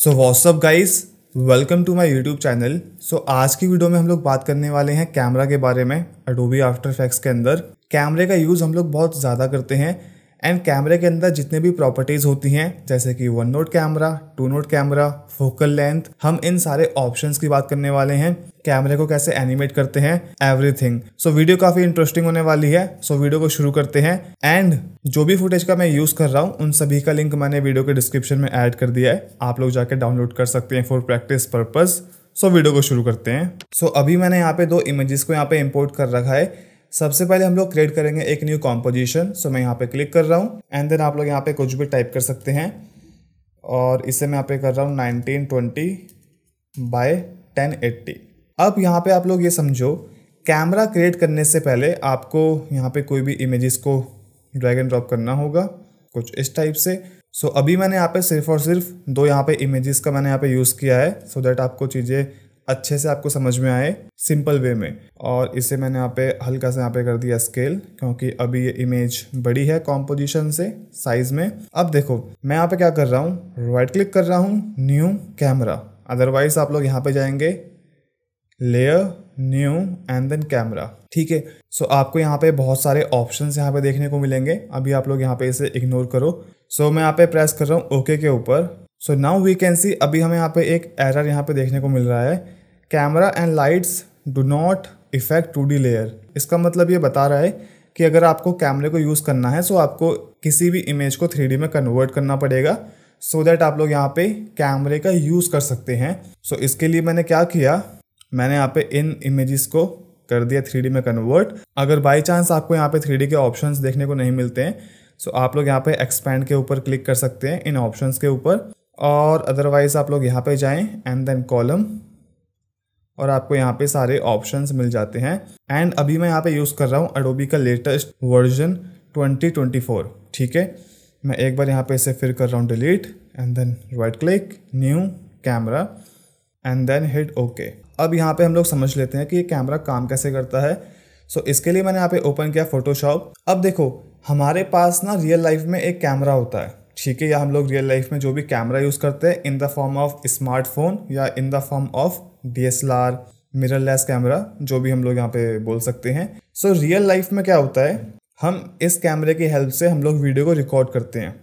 So WhatsApp guys welcome to my YouTube channel so आज की video में हम लोग बात करने वाले हैं कैमरा के बारे में अडोबी आफ्टर फैक्स के अंदर कैमरे का यूज़ हम लोग बहुत ज़्यादा करते हैं एंड कैमरे के अंदर जितने भी प्रॉपर्टीज होती हैं जैसे कि one note camera two note camera focal length हम इन सारे ऑप्शन की बात करने वाले हैं कैमरे को कैसे एनिमेट करते हैं एवरीथिंग सो वीडियो काफी इंटरेस्टिंग होने वाली है सो so, वीडियो को शुरू करते हैं एंड जो भी फुटेज का मैं यूज कर रहा हूँ उन सभी का लिंक मैंने वीडियो के डिस्क्रिप्शन में ऐड कर दिया है आप लोग जाके डाउनलोड कर सकते हैं for practice purpose so video को शुरू करते हैं सो so, अभी मैंने यहाँ पे दो इमेजेस को यहाँ पे इम्पोर्ट कर रखा है सबसे पहले हम लोग क्रिएट करेंगे एक न्यू कॉम्पोजिशन सो मैं यहाँ पे क्लिक कर रहा हूँ एंड देन आप लोग यहाँ पे कुछ भी टाइप कर सकते हैं और इसे मैं यहाँ पे कर रहा हूँ nineteen twenty by ten eighty अब यहाँ पे आप लोग ये समझो कैमरा क्रिएट करने से पहले आपको यहाँ पे कोई भी इमेजेस को ड्रैग एंड ड्रॉप करना होगा कुछ इस टाइप से सो so, अभी मैंने यहाँ पे सिर्फ और सिर्फ दो यहाँ पे इमेजेस का मैंने यहाँ पे यूज़ किया है सो so दैट आपको चीज़ें अच्छे से आपको समझ में आए सिंपल वे में और इसे मैंने यहाँ पे हल्का सा यहाँ पे कर दिया स्केल क्योंकि अभी ये इमेज बड़ी है कॉम्पोजिशन से साइज में अब देखो मैं यहाँ पे क्या कर रहा हूँ राइट क्लिक कर रहा हूँ न्यू कैमरा अदरवाइज आप लोग यहाँ पे जाएंगे layer new and then camera ठीक है सो आपको यहाँ पे बहुत सारे ऑप्शन यहाँ पे देखने को मिलेंगे अभी आप लोग यहाँ पे इसे इग्नोर करो सो so, मैं यहाँ पे प्रेस कर रहा हूँ ओके okay के ऊपर so now we can see अभी हमें यहाँ पे एक एरर यहाँ पे देखने को मिल रहा है camera and lights do not effect two D layer इसका मतलब ये बता रहा है कि अगर आपको कैमरे को यूज़ करना है सो so आपको किसी भी इमेज को थ्री में कन्वर्ट करना पड़ेगा सो so दैट आप लोग यहाँ पे कैमरे का यूज़ कर सकते हैं सो so इसके लिए मैंने क्या किया मैंने यहाँ पे इन इमेजेस को कर दिया थ्री में कन्वर्ट अगर बाई चांस आपको यहाँ पे थ्री के ऑप्शन देखने को नहीं मिलते हैं सो so आप लोग यहाँ पे एक्सपैंड के ऊपर क्लिक कर सकते हैं इन ऑप्शन के ऊपर और अदरवाइज़ आप लोग यहाँ पे जाएं एंड देन कॉलम और आपको यहाँ पे सारे ऑप्शंस मिल जाते हैं एंड अभी मैं यहाँ पे यूज़ कर रहा हूँ अडोबी का लेटेस्ट वर्जन 2024 ठीक है मैं एक बार यहाँ पे इसे फिर कर रहा हूँ delete and then right click new camera and then hit okay अब यहाँ पे हम लोग समझ लेते हैं कि ये कैमरा काम कैसे करता है सो so, इसके लिए मैंने यहाँ पे ओपन किया फोटोशॉप अब देखो हमारे पास ना रियल लाइफ में एक कैमरा होता है ठीक है या हम लोग रियल लाइफ में जो भी कैमरा यूज़ करते हैं in the form of smartphone या in the form of D S L R mirrorless camera जो भी हम लोग यहाँ पे बोल सकते हैं सो रियल लाइफ में क्या होता है हम इस कैमरे की हेल्प से हम लोग वीडियो को रिकॉर्ड करते हैं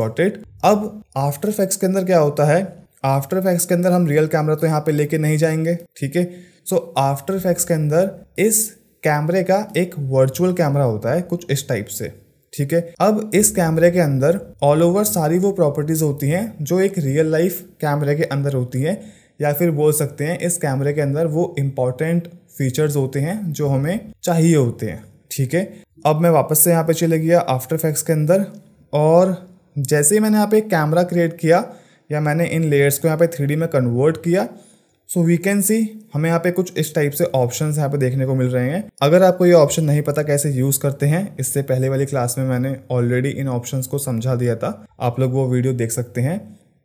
गॉट इट अब आफ्टर इफेक्ट्स के अंदर क्या होता है आफ्टर इफेक्ट्स के अंदर हम रियल कैमरा तो यहाँ पे लेके नहीं जाएंगे ठीक है सो आफ्टर इफेक्ट्स के अंदर इस कैमरे का एक वर्चुअल कैमरा होता है कुछ इस टाइप से ठीक है अब इस कैमरे के अंदर ऑल ओवर सारी वो प्रॉपर्टीज होती हैं जो एक रियल लाइफ कैमरे के अंदर होती हैं या फिर बोल सकते हैं इस कैमरे के अंदर वो इम्पॉर्टेंट फीचर्स होते हैं जो हमें चाहिए होते हैं ठीक है अब मैं वापस से यहाँ पे चले गया आफ्टर इफेक्ट्स के अंदर और जैसे ही मैंने यहाँ पे कैमरा क्रिएट किया या मैंने इन लेयर्स को यहाँ पे थ्री में कन्वर्ट किया सो वी कैन सी हमें यहाँ पे कुछ इस टाइप से ऑप्शन यहाँ पे देखने को मिल रहे हैं अगर आपको ये ऑप्शन नहीं पता कैसे यूज करते हैं इससे पहले वाली क्लास में मैंने ऑलरेडी इन ऑप्शन को समझा दिया था आप लोग वो वीडियो देख सकते हैं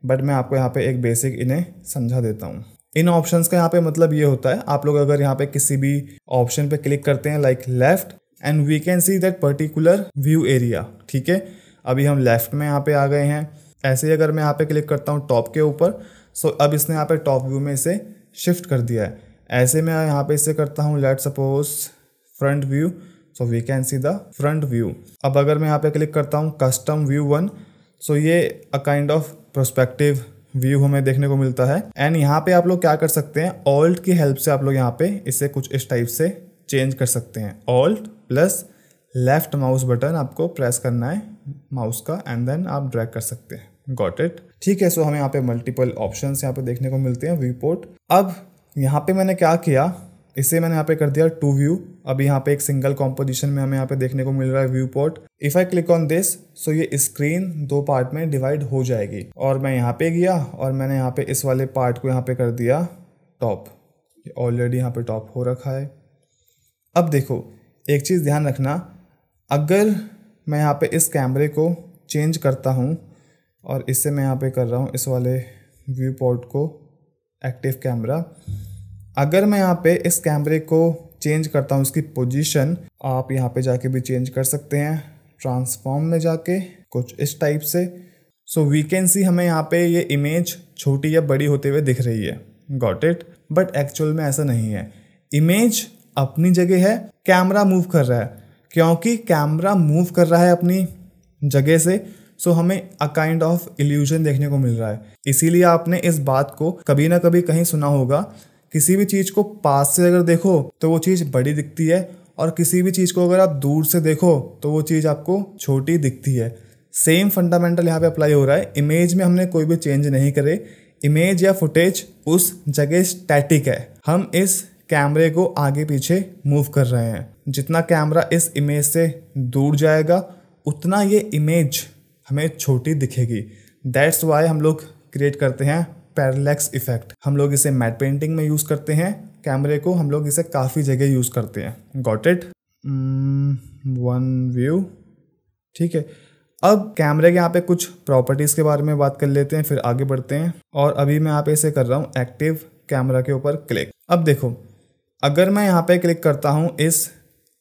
बट मैं आपको यहाँ पे एक बेसिक इन्हें समझा देता हूँ इन ऑप्शंस का यहाँ पे मतलब ये होता है आप लोग अगर यहाँ पे किसी भी ऑप्शन पे क्लिक करते हैं like left and we can see that particular view area ठीक है अभी हम लेफ्ट में यहाँ पे आ गए हैं ऐसे ही अगर मैं यहाँ पे क्लिक करता हूँ टॉप के ऊपर सो अब इसने यहाँ पे टॉप व्यू में इसे शिफ्ट कर दिया है ऐसे में यहाँ पे इसे करता हूँ let suppose front view so we can see the front view अब अगर मैं यहाँ पे क्लिक करता हूँ कस्टम व्यू वन सो ये a kind of prospective view हमें देखने को मिलता है एंड यहाँ पे आप लोग क्या कर सकते हैं ऑल्ट की हेल्प से आप लोग यहाँ पे इसे कुछ इस टाइप से चेंज कर सकते हैं alt plus left mouse button आपको प्रेस करना है माउस का एंड देन आप ड्रैग कर सकते हैं गॉट इट ठीक है सो हमें यहाँ पे मल्टीपल ऑप्शन यहाँ पे देखने को मिलते हैं व्यू पोर्ट अब यहाँ पे मैंने क्या किया इसे मैंने यहाँ पे कर दिया टू व्यू अब यहाँ पे एक सिंगल कॉम्पोजिशन में हमें यहाँ पे देखने को मिल रहा है viewport if I click on this so ये स्क्रीन दो पार्ट में डिवाइड हो जाएगी और मैं यहाँ पे गया और मैंने यहाँ पे इस वाले पार्ट को यहाँ पे कर दिया टॉप ऑलरेडी यहाँ पे टॉप हो रखा है अब देखो एक चीज़ ध्यान रखना अगर मैं यहाँ पे इस कैमरे को चेंज करता हूँ और इससे मैं यहाँ पे कर रहा हूँ इस वाले व्यू पोर्ट को एक्टिव कैमरा अगर मैं यहाँ पे इस कैमरे को चेंज करता हूँ इसकी पोजीशन आप यहाँ पे जाके भी चेंज कर सकते हैं ट्रांसफॉर्म में जाके कुछ इस टाइप से सो वी कैन सी हमें यहाँ पे ये इमेज छोटी या बड़ी होते हुए दिख रही है गॉट इट बट एक्चुअल में ऐसा नहीं है इमेज अपनी जगह है कैमरा मूव कर रहा है क्योंकि कैमरा मूव कर रहा है अपनी जगह से सो हमें अ काइंड ऑफ इल्यूजन देखने को मिल रहा है इसीलिए आपने इस बात को कभी ना कभी कहीं सुना होगा किसी भी चीज़ को पास से अगर देखो तो वो चीज़ बड़ी दिखती है और किसी भी चीज़ को अगर आप दूर से देखो तो वो चीज़ आपको छोटी दिखती है सेम फंडामेंटल यहाँ पे अप्लाई हो रहा है इमेज में हमने कोई भी चेंज नहीं करे इमेज या फुटेज उस जगह स्टैटिक है हम इस कैमरे को आगे पीछे मूव कर रहे हैं जितना कैमरा इस इमेज से दूर जाएगा उतना ये इमेज हमें छोटी दिखेगी दैट्स वाई हम लोग क्रिएट करते हैं पैरलैक्स इफेक्ट हम लोग इसे मैट पेंटिंग में यूज़ करते हैं कैमरे को हम लोग इसे काफ़ी जगह यूज़ करते हैं गॉट इट वन व्यू ठीक है अब कैमरे के यहाँ पे कुछ प्रॉपर्टीज़ के बारे में बात कर लेते हैं फिर आगे बढ़ते हैं और अभी मैं यहाँ पे इसे कर रहा हूँ एक्टिव कैमरा के ऊपर क्लिक अब देखो अगर मैं यहाँ पे क्लिक करता हूँ इस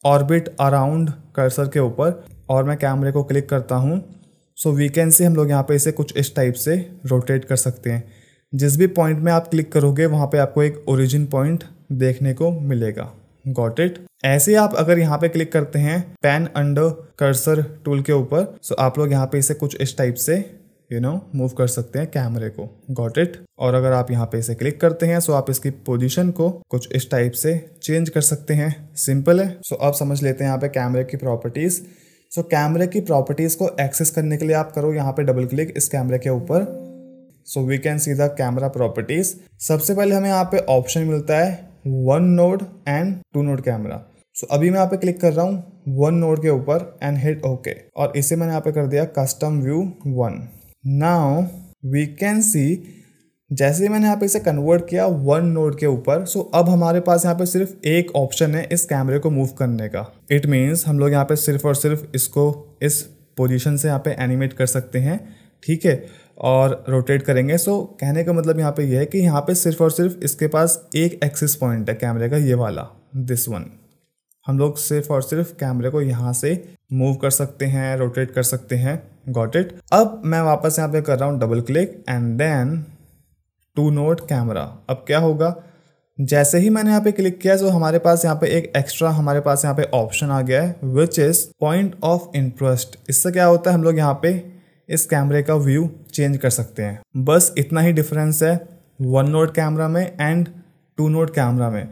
ऑर्बिट अराउंड कर्सर के ऊपर और मैं कैमरे को क्लिक करता हूँ सो वीकेंड से हम लोग यहाँ पे इसे कुछ इस टाइप से रोटेट कर सकते हैं जिस भी पॉइंट में आप क्लिक करोगे वहाँ पे आपको एक ओरिजिन पॉइंट देखने को मिलेगा गॉट इट ऐसे आप अगर यहाँ पे क्लिक करते हैं पेन अंडर कर्सर टूल के ऊपर सो आप लोग यहाँ पे इसे कुछ इस टाइप से यू नो मूव कर सकते हैं कैमरे को गॉट इट और अगर आप यहाँ पे इसे क्लिक करते हैं सो आप इसकी पोजीशन को कुछ इस टाइप से चेंज कर सकते हैं सिंपल है सो अब समझ लेते हैं यहाँ पे कैमरे की प्रॉपर्टीज़ सो so, कैमरे की प्रॉपर्टीज़ को एक्सेस करने के लिए आप करो यहाँ पे डबल क्लिक इस कैमरे के ऊपर so we can see the camera properties सबसे पहले हमें यहाँ पे ऑप्शन मिलता है one node and two node camera so अभी मैं यहाँ पे क्लिक कर रहा हूँ वन नोड के ऊपर एंड हिट ओके और इसे मैंने यहाँ पे कर दिया custom view one now we can see जैसे ही मैंने यहाँ पे इसे कन्वर्ट किया वन नोड के ऊपर सो अब हमारे पास यहाँ पे सिर्फ एक ऑप्शन है इस कैमरे को मूव करने का इट मीन्स हम लोग यहाँ पे सिर्फ और सिर्फ इसको इस पोजीशन से यहाँ पे एनिमेट कर सकते हैं ठीक है और रोटेट करेंगे सो कहने का मतलब यहाँ पे यह है कि यहाँ पे सिर्फ और सिर्फ इसके पास एक एक्सिस पॉइंट है कैमरे का ये वाला दिस वन हम लोग सिर्फ और सिर्फ कैमरे को यहाँ से मूव कर सकते हैं रोटेट कर सकते हैं गॉट इट अब मैं वापस यहाँ पे कर रहा हूँ double click and then two note camera अब क्या होगा जैसे ही मैंने यहाँ पे क्लिक किया जो तो हमारे पास यहाँ पे एक एक्स्ट्रा हमारे पास यहाँ पे ऑप्शन आ गया है which is point of interest इससे क्या होता है हम लोग यहाँ पे इस कैमरे का व्यू चेंज कर सकते हैं बस इतना ही डिफरेंस है वन नोट कैमरा में एंड टू नोट कैमरा में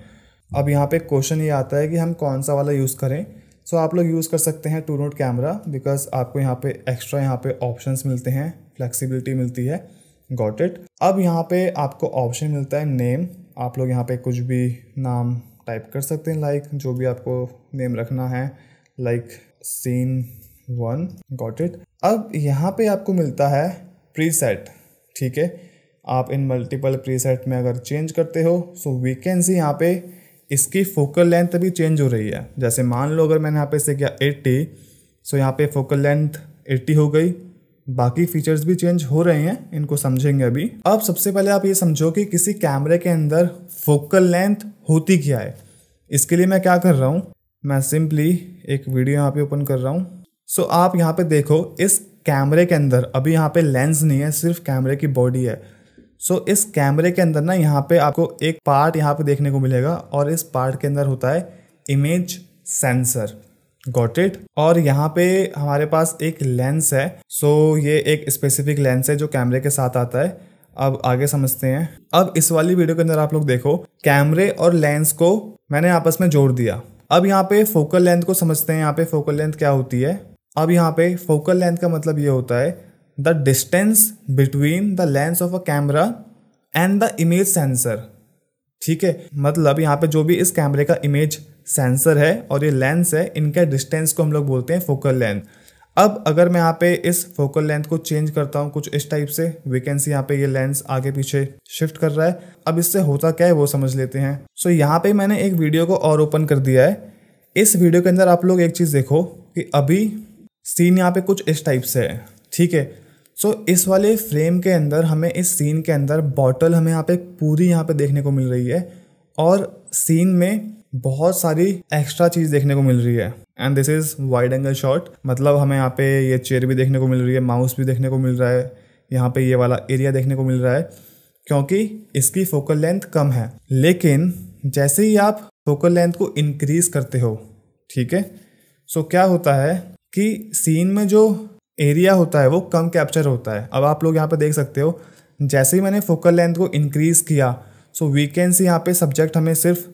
अब यहाँ पे क्वेश्चन ये आता है कि हम कौन सा वाला यूज़ करें सो so, आप लोग यूज़ कर सकते हैं टू नोट कैमरा बिकॉज आपको यहाँ पे एक्स्ट्रा यहाँ पे ऑप्शंस मिलते हैं फ्लेक्सिबिलिटी मिलती है गॉट इट अब यहाँ पे आपको ऑप्शन मिलता है नेम आप लोग यहाँ पे कुछ भी नाम टाइप कर सकते हैं लाइक like, जो भी आपको नेम रखना है like scene one got it अब यहाँ पे आपको मिलता है प्रीसेट ठीक है आप इन मल्टीपल प्रीसेट में अगर चेंज करते हो सो वी कैन सी यहाँ पे इसकी फोकल लेंथ अभी चेंज हो रही है जैसे मान लो अगर मैंने यहाँ पे से किया 80 सो यहाँ पे फोकल लेंथ 80 हो गई बाकी फीचर्स भी चेंज हो रहे हैं इनको समझेंगे अभी अब सबसे पहले आप ये समझो कि किसी कैमरे के अंदर फोकल लेंथ होती क्या है इसके लिए मैं क्या कर रहा हूँ मैं सिंपली एक वीडियो यहाँ पे ओपन कर रहा हूँ सो so, आप यहाँ पे देखो इस कैमरे के अंदर अभी यहाँ पे लेंस नहीं है सिर्फ कैमरे की बॉडी है सो so, इस कैमरे के अंदर ना यहाँ पे आपको एक पार्ट यहाँ पे देखने को मिलेगा और इस पार्ट के अंदर होता है इमेज सेंसर गॉट इट और यहाँ पे हमारे पास एक लेंस है सो so, ये एक स्पेसिफिक लेंस है जो कैमरे के साथ आता है अब आगे समझते हैं अब इस वाली वीडियो के अंदर आप लोग देखो कैमरे और लेंस को मैंने आपस में जोड़ दिया अब यहाँ पे फोकल लेंथ को समझते हैं यहाँ पे फोकल लेंथ क्या होती है अब यहाँ पे फोकल लेंथ का मतलब ये होता है the distance between the lens of a camera and the image sensor ठीक है मतलब यहाँ पे जो भी इस कैमरे का इमेज सेंसर है और ये लेंस है इनका डिस्टेंस को हम लोग बोलते हैं फोकल लेंथ अब अगर मैं यहाँ पे इस फोकल लेंथ को चेंज करता हूँ कुछ इस टाइप से वी कैन सी यहाँ पे ये लेंस आगे पीछे शिफ्ट कर रहा है अब इससे होता क्या है वो समझ लेते हैं सो so, यहाँ पे मैंने एक वीडियो को और ओपन कर दिया है इस वीडियो के अंदर आप लोग एक चीज़ देखो कि अभी सीन यहाँ पे कुछ इस टाइप से है ठीक है सो इस वाले फ्रेम के अंदर हमें इस सीन के अंदर बॉटल हमें यहाँ पे पूरी यहाँ पे देखने को मिल रही है और सीन में बहुत सारी एक्स्ट्रा चीज़ देखने को मिल रही है and this is wide angle shot मतलब हमें यहाँ पे ये चेयर भी देखने को मिल रही है माउस भी देखने को मिल रहा है यहाँ पे ये वाला एरिया देखने को मिल रहा है क्योंकि इसकी फोकल लेंथ कम है लेकिन जैसे ही आप फोकल लेंथ को इनक्रीज़ करते हो ठीक है सो क्या होता है कि सीन में जो एरिया होता है वो कम कैप्चर होता है अब आप लोग यहाँ पर देख सकते हो जैसे ही मैंने फोकल लेंथ को इनक्रीज़ किया सो वीकेंसी यहाँ पे सब्जेक्ट हमें सिर्फ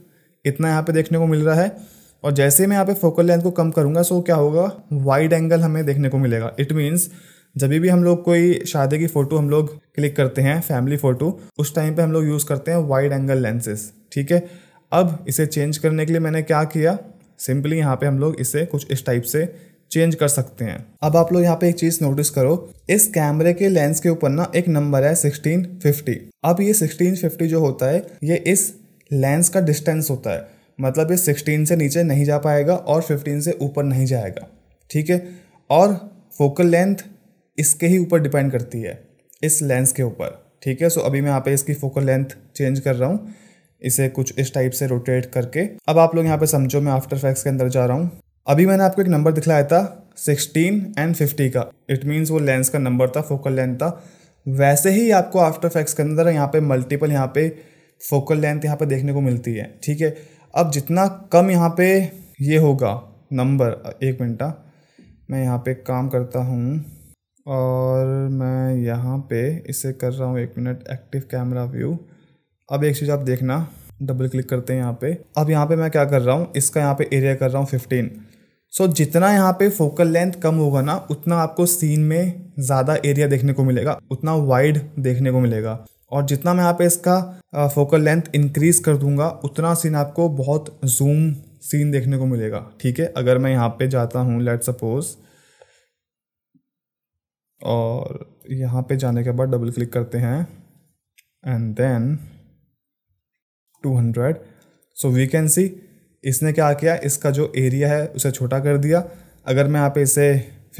इतना यहाँ पे देखने को मिल रहा है और जैसे मैं यहाँ पे फोकल लेंथ को कम करूँगा सो क्या होगा वाइड एंगल हमें देखने को मिलेगा इट मीन्स जब भी हम लोग कोई शादी की फ़ोटो हम लोग क्लिक करते हैं फैमिली फ़ोटो उस टाइम पे हम लोग यूज़ करते हैं वाइड एंगल लेंसेज ठीक है अब इसे चेंज करने के लिए मैंने क्या किया सिंपली यहाँ पे हम लोग इसे कुछ इस टाइप से चेंज कर सकते हैं अब आप लोग यहाँ पे एक चीज़ नोटिस करो इस कैमरे के लेंस के ऊपर ना एक नंबर है 1650 अब ये 1650 जो होता है ये इस लेंस का डिस्टेंस होता है मतलब ये 16 से नीचे नहीं जा पाएगा और 15 से ऊपर नहीं जाएगा ठीक है और फोकल लेंथ इसके ही ऊपर डिपेंड करती है इस लेंस के ऊपर ठीक है सो अभी मैं यहाँ पे इसकी फोकल लेंथ चेंज कर रहा हूँ इसे कुछ इस टाइप से रोटेट करके अब आप लोग यहाँ पे समझो मैं आफ्टर फैक्स के अंदर जा रहा हूँ अभी मैंने आपको एक नंबर दिखलाया था सिक्सटीन एंड फिफ्टी का इट मीन्स वो लेंस का नंबर था फोकल लेंथ था वैसे ही आपको आफ्टर फैक्स के अंदर यहाँ पे मल्टीपल यहाँ पे फोकल लेंथ यहाँ पे देखने को मिलती है ठीक है अब जितना कम यहाँ पे ये होगा नंबर एक मिनटा हाँ। मैं यहाँ पे काम करता हूँ और मैं यहाँ पे इसे कर रहा हूँ एक मिनट एक्टिव कैमरा व्यू अब एक चीज़ आप देखना डबल क्लिक करते हैं यहाँ पे अब यहाँ पे मैं क्या कर रहा हूँ इसका यहाँ पे एरिया कर रहा हूँ फिफ्टीन सो so, जितना यहाँ पे फोकल लेंथ कम होगा ना उतना आपको सीन में ज़्यादा एरिया देखने को मिलेगा उतना वाइड देखने को मिलेगा और जितना मैं यहाँ पे इसका फोकल लेंथ इंक्रीज कर दूंगा उतना सीन आपको बहुत जूम सीन देखने को मिलेगा ठीक है अगर मैं यहाँ पे जाता हूँ लेट सपोज और यहाँ पे जाने के बाद डबल क्लिक करते हैं and then hundred so we can see इसने क्या किया इसका जो एरिया है उसे छोटा कर दिया अगर मैं यहाँ पे इसे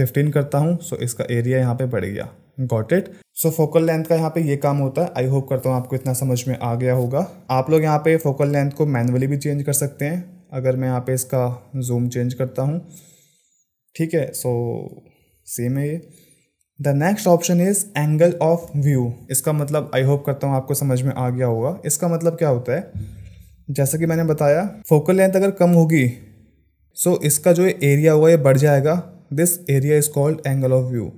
15 करता हूँ सो इसका एरिया यहाँ पे बढ़ गया got it so focal length का यहाँ पे ये काम होता है आई होप करता हूँ आपको इतना समझ में आ गया होगा आप लोग यहाँ पे फोकल लेंथ को मैनुअली भी चेंज कर सकते हैं अगर मैं यहाँ पे इसका जूम चेंज करता हूँ ठीक है सो सेम है ये the next option is angle of view इसका मतलब आई होप करता हूँ आपको समझ में आ गया होगा इसका मतलब क्या होता है जैसा कि मैंने बताया फोकल लेंथ अगर कम होगी सो so इसका जो एरिया होगा ये बढ़ जाएगा this area is called angle of view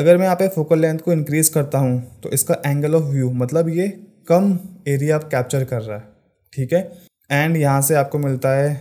अगर मैं यहाँ पे फोकल लेंथ को इंक्रीज़ करता हूँ तो इसका एंगल ऑफ व्यू मतलब ये कम एरिया आप कैप्चर कर रहा है ठीक है एंड यहाँ से आपको मिलता है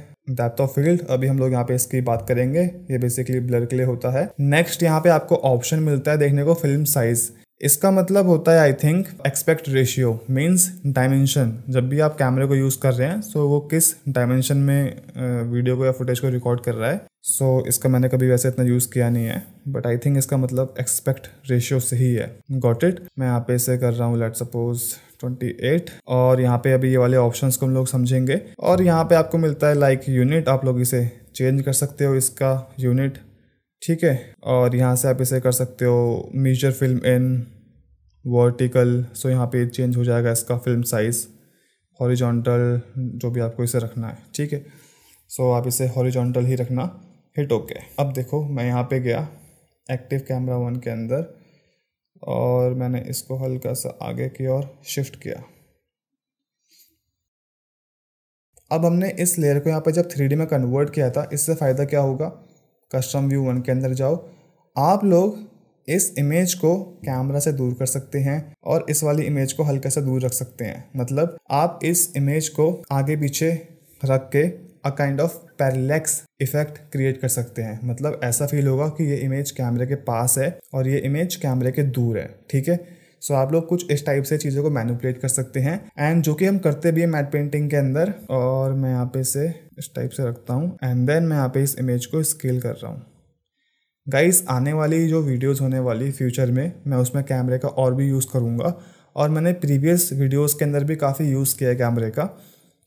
डेप्थ ऑफ फील्ड अभी हम लोग यहाँ पे इसकी बात करेंगे ये बेसिकली ब्लर के लिए होता है नेक्स्ट यहाँ पे आपको ऑप्शन मिलता है देखने को फिल्म साइज़ इसका मतलब होता है I think aspect ratio means dimension जब भी आप कैमरे को यूज़ कर रहे हैं सो so वो किस डायमेंशन में वीडियो को या फुटेज को रिकॉर्ड कर रहा है सो so, इसका मैंने कभी वैसे इतना यूज़ किया नहीं है बट आई थिंक इसका मतलब एक्सपेक्ट रेशियो से ही है गॉट इट मैं यहाँ पे इसे कर रहा हूँ लेट सपोज 28 और यहाँ पे अभी ये वाले ऑप्शंस को हम लोग समझेंगे और यहाँ पे आपको मिलता है लाइक like यूनिट आप लोग इसे चेंज कर सकते हो इसका यूनिट ठीक है और यहाँ से आप इसे कर सकते हो measure film in vertical so यहाँ पे चेंज हो जाएगा इसका फिल्म साइज़ हॉरिजॉन्टल जो भी आपको इसे रखना है ठीक है सो आप इसे हॉरिजॉन्टल ही रखना हिट ओके अब देखो मैं यहाँ पे गया एक्टिव कैमरा वन के अंदर और मैंने इसको हल्का सा आगे की ओर शिफ्ट किया अब हमने इस लेयर को यहाँ पे जब थ्री में कन्वर्ट किया था इससे फ़ायदा क्या होगा कस्टम व्यू वन के अंदर जाओ आप लोग इस इमेज को कैमरा से दूर कर सकते हैं और इस वाली इमेज को हल्का सा दूर रख सकते हैं मतलब आप इस इमेज को आगे पीछे रख के a kind of parallax effect create कर सकते हैं मतलब ऐसा फील होगा कि ये इमेज कैमरे के पास है और ये इमेज कैमरे के दूर है ठीक है सो so, आप लोग कुछ इस टाइप से चीज़ों को मैनिपुलेट कर सकते हैं एंड जो कि हम करते भी हैं मैट पेंटिंग के अंदर और मैं यहाँ पे इसे इस टाइप से रखता हूँ एंड देन मैं यहाँ पे इस इमेज को स्केल कर रहा हूँ गाइस आने वाली जो वीडियोस होने वाली फ्यूचर में मैं उसमें कैमरे का और भी यूज़ करूँगा और मैंने प्रीवियस वीडियोज़ के अंदर भी काफ़ी यूज़ किया है कैमरे का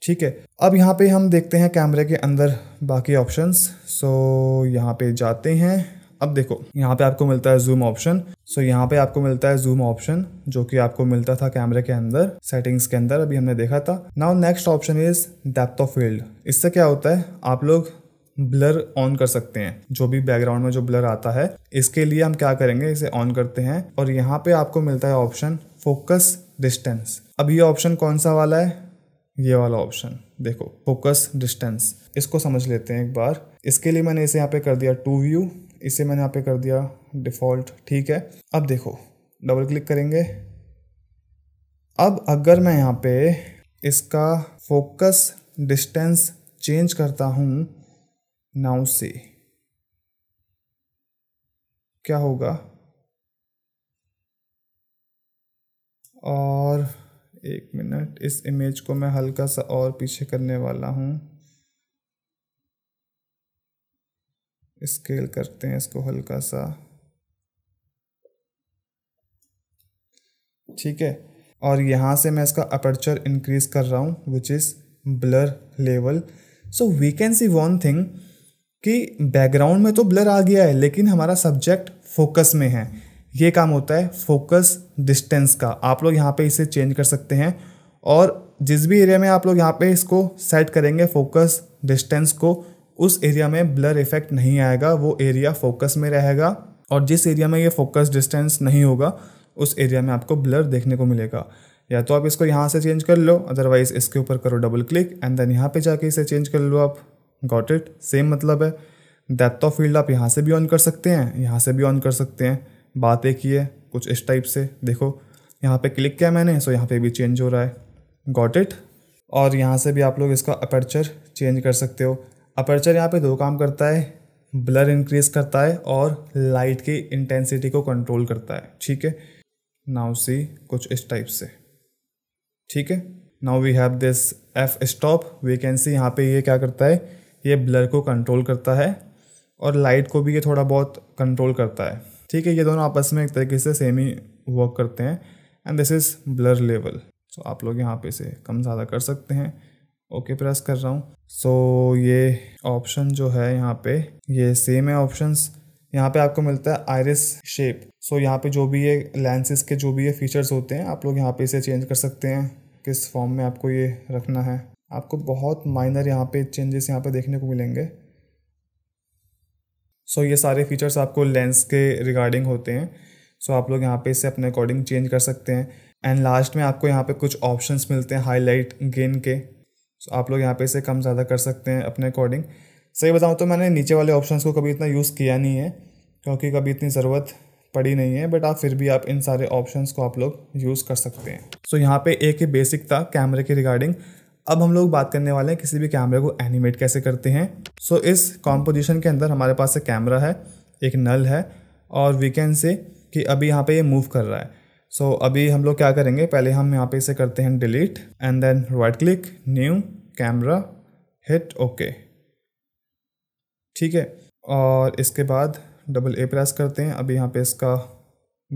ठीक है अब यहाँ पे हम देखते हैं कैमरे के अंदर बाकी ऑप्शंस सो यहाँ पे जाते हैं अब देखो यहाँ पे आपको मिलता है जूम ऑप्शन सो यहाँ पे आपको मिलता है जूम ऑप्शन जो कि आपको मिलता था कैमरे के अंदर सेटिंग्स के अंदर अभी हमने देखा था now next option is depth of field इससे क्या होता है आप लोग ब्लर ऑन कर सकते हैं जो भी बैकग्राउंड में जो ब्लर आता है इसके लिए हम क्या करेंगे इसे ऑन करते हैं और यहाँ पे आपको मिलता है ऑप्शन फोकस डिस्टेंस अब ये ऑप्शन कौन सा वाला है ये वाला ऑप्शन देखो फोकस डिस्टेंस इसको समझ लेते हैं एक बार इसके लिए मैंने इसे यहाँ पे कर दिया टू व्यू इसे मैंने यहाँ पे कर दिया डिफ़ॉल्ट ठीक है अब देखो डबल क्लिक करेंगे अब अगर मैं यहाँ पे इसका फोकस डिस्टेंस चेंज करता हूँ नाउ से क्या होगा और एक मिनट इस इमेज को मैं हल्का सा और पीछे करने वाला हूँ स्केल करते हैं इसको हल्का सा ठीक है और यहाँ से मैं इसका अपर्चर इंक्रीज कर रहा हूँ which is blur level so we can see one thing कि बैकग्राउंड में तो ब्लर आ गया है लेकिन हमारा सब्जेक्ट फोकस में है ये काम होता है फोकस डिस्टेंस का आप लोग यहाँ पे इसे चेंज कर सकते हैं और जिस भी एरिया में आप लोग यहाँ पे इसको सेट करेंगे फोकस डिस्टेंस को उस एरिया में ब्लर इफेक्ट नहीं आएगा वो एरिया फोकस में रहेगा और जिस एरिया में ये फोकस डिस्टेंस नहीं होगा उस एरिया में आपको ब्लर देखने को मिलेगा या तो आप इसको यहाँ से चेंज कर लो अदरवाइज इसके ऊपर करो डबल क्लिक एंड देन यहाँ पे जाके इसे चेंज कर लो आप गॉट इट सेम मतलब है डेप्थ ऑफ फील्ड आप यहाँ से भी ऑन कर सकते हैं यहाँ से भी ऑन कर सकते हैं बात एक ही है कुछ इस टाइप से देखो यहाँ पे क्लिक किया मैंने सो यहाँ पे भी चेंज हो रहा है गॉट इट और यहाँ से भी आप लोग इसका अपर्चर चेंज कर सकते हो अपर्चर यहाँ पे दो काम करता है ब्लर इंक्रीज करता है और लाइट की इंटेंसिटी को कंट्रोल करता है ठीक है नाउ सी कुछ इस टाइप से ठीक है now we have this F stop we can see यहाँ पे ये क्या करता है ये ब्लर को कंट्रोल करता है और लाइट को भी ये थोड़ा बहुत कंट्रोल करता है ठीक है ये दोनों आपस में एक तरीके से सेम ही वर्क करते हैं and this is blur level so आप लोग यहाँ पे से कम ज़्यादा कर सकते हैं ओके प्रेस कर रहा हूँ सो so, ये ऑप्शन जो है यहाँ पे ये सेम है ऑप्शंस यहाँ पे आपको मिलता है आयरिस शेप सो यहाँ पे जो भी ये लेंसेज के जो भी ये फीचर्स होते हैं आप लोग यहाँ पे इसे चेंज कर सकते हैं किस फॉर्म में आपको ये रखना है आपको बहुत माइनर यहाँ पे चेंजेस यहाँ पे देखने को मिलेंगे सो so, ये सारे फीचर्स आपको लेंस के रिगार्डिंग होते हैं सो so, आप लोग यहाँ पे इसे अपने अकॉर्डिंग चेंज कर सकते हैं एंड लास्ट में आपको यहाँ पे कुछ ऑप्शंस मिलते हैं हाईलाइट गेन के सो आप लोग यहाँ पे इसे कम ज़्यादा कर सकते हैं अपने अकॉर्डिंग सही बताऊँ तो मैंने नीचे वाले ऑप्शंस को कभी इतना यूज़ किया नहीं है क्योंकि कभी इतनी ज़रूरत पड़ी नहीं है बट आप फिर भी आप इन सारे ऑप्शंस को आप लोग यूज़ कर सकते हैं सो so, यहाँ पे एक ही बेसिक था कैमरे के रिगार्डिंग अब हम लोग बात करने वाले हैं किसी भी कैमरे को एनिमेट कैसे करते हैं सो so, इस कॉम्पोजिशन के अंदर हमारे पास एक कैमरा है एक नल है और वी कैन से कि अभी यहाँ पे ये मूव कर रहा है सो so, अभी हम लोग क्या करेंगे पहले हम यहाँ पे इसे करते हैं delete and then right click new camera hit okay ठीक है और इसके बाद डबल ए प्रेस करते हैं अभी यहाँ पे इसका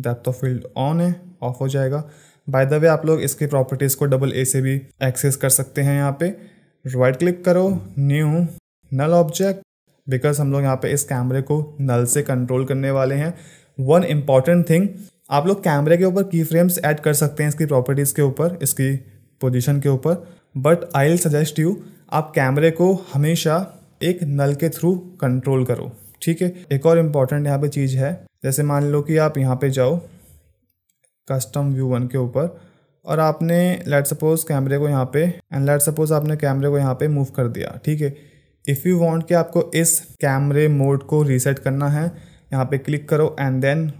डेप्थ ऑफ फील्ड ऑन है ऑफ हो जाएगा बाय द वे आप लोग इसके प्रॉपर्टीज़ को डबल ए से भी एक्सेस कर सकते हैं यहाँ पे राइट क्लिक करो न्यू नल ऑब्जेक्ट बिकॉज हम लोग यहाँ पे इस कैमरे को नल से कंट्रोल करने वाले हैं वन इम्पॉर्टेंट थिंग आप लोग कैमरे के ऊपर की फ्रेम्स ऐड कर सकते हैं इसकी प्रॉपर्टीज़ के ऊपर इसकी पोजीशन के ऊपर but I will suggest you आप कैमरे को हमेशा एक नल के थ्रू कंट्रोल करो ठीक है एक और इम्पॉर्टेंट यहाँ पे चीज़ है जैसे मान लो कि आप यहाँ पे जाओ कस्टम व्यू वन के ऊपर और आपने लेट सपोज कैमरे को यहाँ पे एंड लेट सपोज आपने कैमरे को यहाँ पे मूव कर दिया ठीक है इफ़ यू वांट कि आपको इस कैमरे मोड को रीसेट करना है यहाँ पे क्लिक करो and then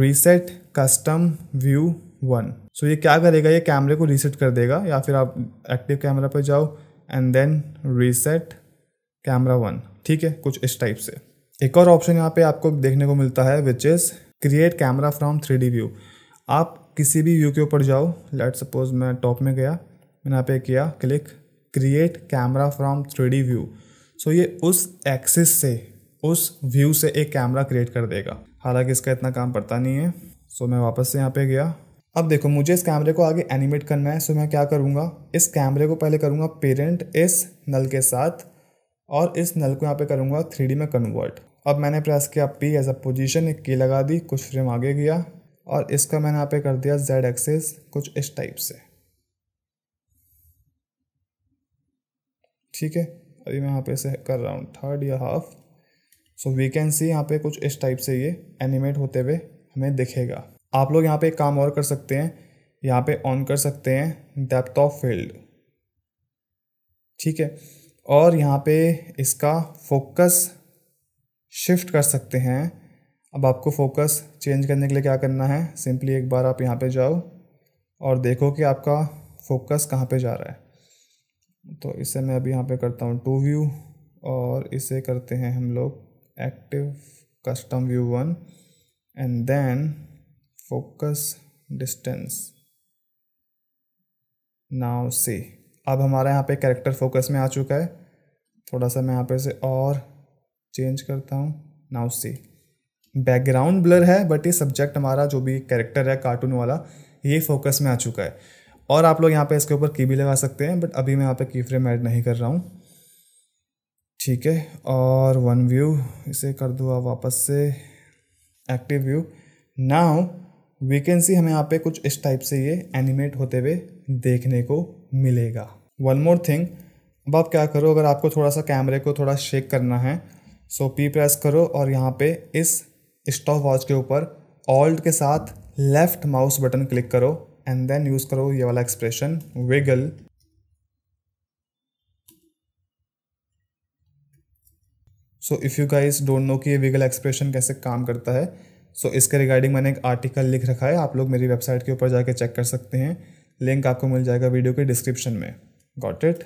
reset custom view one so ये क्या करेगा ये कैमरे को रीसेट कर देगा या फिर आप एक्टिव कैमरा पर जाओ and then reset camera one ठीक है कुछ इस टाइप से एक और ऑप्शन यहाँ पे आपको देखने को मिलता है which is create camera from three D view आप किसी भी व्यू के ऊपर जाओ लेट सपोज मैं टॉप में गया मैंने यहाँ पे किया click create camera from three D view so ये उस एक्सिस से उस व्यू से एक कैमरा क्रिएट कर देगा हालांकि इसका इतना काम पड़ता नहीं है सो मैं वापस से यहाँ पे गया अब देखो मुझे इस कैमरे को आगे एनिमेट करना है सो मैं क्या करूँगा इस कैमरे को पहले करूँगा पेरेंट इस नल के साथ और इस नल को यहाँ पे करूँगा थ्री में कन्वर्ट अब मैंने प्रेस किया पी एज अ पोजिशन एक की लगा दी कुछ फ्रेम आगे गया और इसका मैंने यहाँ पे कर दिया जेड एक्सेस कुछ इस टाइप से ठीक है अभी मैं यहाँ पे इसे कर रहा हूँ थर्ड या half so we can see यहाँ पे कुछ इस टाइप से ये एनिमेट होते हुए हमें दिखेगा आप लोग यहाँ पे एक काम और कर सकते हैं यहाँ पे ऑन कर सकते हैं डेप्थ ऑफ फील्ड ठीक है और यहाँ पे इसका फोकस शिफ्ट कर सकते हैं अब आपको फोकस चेंज करने के लिए क्या करना है सिंपली एक बार आप यहाँ पे जाओ और देखो कि आपका फोकस कहाँ पे जा रहा है तो इसे मैं अभी यहाँ पे करता हूँ टू व्यू और इसे करते हैं हम लोग active custom view one and then focus distance now see अब हमारा यहाँ पे character फोकस में आ चुका है थोड़ा सा मैं यहाँ पे से और चेंज करता हूँ now सी बैकग्राउंड ब्लर है बट ये सब्जेक्ट हमारा जो भी कैरेक्टर है कार्टून वाला ये फोकस में आ चुका है और आप लोग यहाँ पे इसके ऊपर की भी लगा सकते हैं बट अभी मैं यहाँ पे की फ्रेम ऐड नहीं कर रहा हूँ ठीक है और वन व्यू इसे कर दूँ आप वापस से एक्टिव व्यू नाउ वी हमें यहाँ पे कुछ इस टाइप से ये एनिमेट होते हुए देखने को मिलेगा वन मोर थिंग अब आप क्या करो अगर आपको थोड़ा सा कैमरे को थोड़ा शेक करना है सो पी प्रेस करो और यहाँ पे इस स्टॉप वॉच के ऊपर ऑल्ट के साथ लेफ्ट माउस बटन क्लिक करो एंड देन यूज़ करो ये वाला expression wiggle so if you guys don't know कि ये विगल एक्सप्रेशन कैसे काम करता है सो so, इसके रिगार्डिंग मैंने एक आर्टिकल लिख रखा है आप लोग मेरी वेबसाइट के ऊपर जाके चेक कर सकते हैं लिंक आपको मिल जाएगा वीडियो के डिस्क्रिप्शन में गॉट इट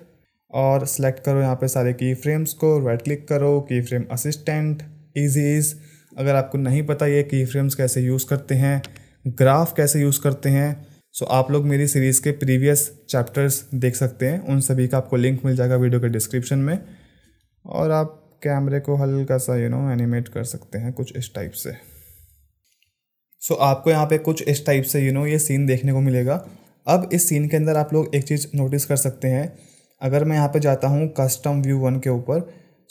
और सेलेक्ट करो यहाँ पे सारे की फ्रेम्स को राइट क्लिक करो की फ्रेम असिस्टेंट ईजी इज़ अगर आपको नहीं पता ये की फ्रेम्स कैसे यूज़ करते हैं ग्राफ कैसे यूज़ करते हैं सो so, आप लोग मेरी सीरीज़ के प्रीवियस चैप्टर्स देख सकते हैं उन सभी का आपको लिंक मिल जाएगा वीडियो के डिस्क्रिप्शन में और आप कैमरे को हल्का सा यू नो एनिमेट कर सकते हैं कुछ इस टाइप से सो so, आपको यहाँ पे कुछ इस टाइप से यू नो ये सीन देखने को मिलेगा अब इस सीन के अंदर आप लोग एक चीज़ नोटिस कर सकते हैं अगर मैं यहाँ पे जाता हूँ कस्टम व्यू वन के ऊपर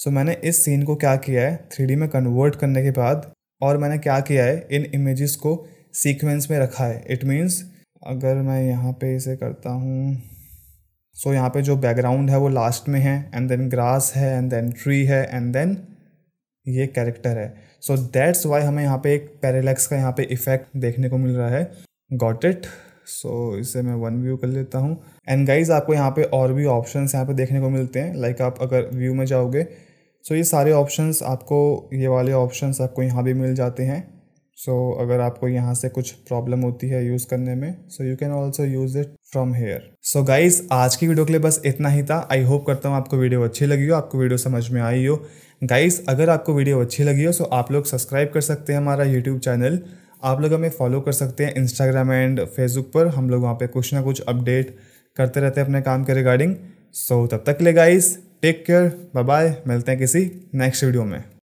सो मैंने इस सीन को क्या किया है थ्री में कन्वर्ट करने के बाद और मैंने क्या किया है इन इमेजेस को सीक्वेंस में रखा है इट मीन्स अगर मैं यहाँ पे इसे करता हूँ सो so, यहाँ पे जो बैकग्राउंड है वो लास्ट में है एंड देन ग्रास है एंड देन ट्री है एंड देन ये कैरेक्टर है सो दैट्स वाई हमें यहाँ पे एक पैरेलैक्स का यहाँ पे इफेक्ट देखने को मिल रहा है गॉट इट सो इसे मैं वन व्यू कर लेता हूँ एंड गाइज आपको यहाँ पे और भी ऑप्शन यहाँ पे देखने को मिलते हैं लाइक like आप अगर व्यू में जाओगे सो so ये सारे ऑप्शन आपको ये वाले ऑप्शन आपको यहाँ भी मिल जाते हैं सो so, अगर आपको यहाँ से कुछ प्रॉब्लम होती है यूज़ करने में so you can also use it from here so guys आज की वीडियो के लिए बस इतना ही था आई होप करता हूँ आपको वीडियो अच्छी लगी हो आपको वीडियो समझ में आई हो गाइज अगर आपको वीडियो अच्छी लगी हो सो आप लोग सब्सक्राइब कर सकते हैं हमारा यूट्यूब चैनल आप लोग हमें फॉलो कर सकते हैं इंस्टाग्राम एंड फेसबुक पर हम लोग वहाँ पर कुछ ना कुछ अपडेट करते रहते हैं अपने काम के रिगार्डिंग सो so, तब तक ले guys take care bye bye मिलते हैं किसी नेक्स्ट वीडियो में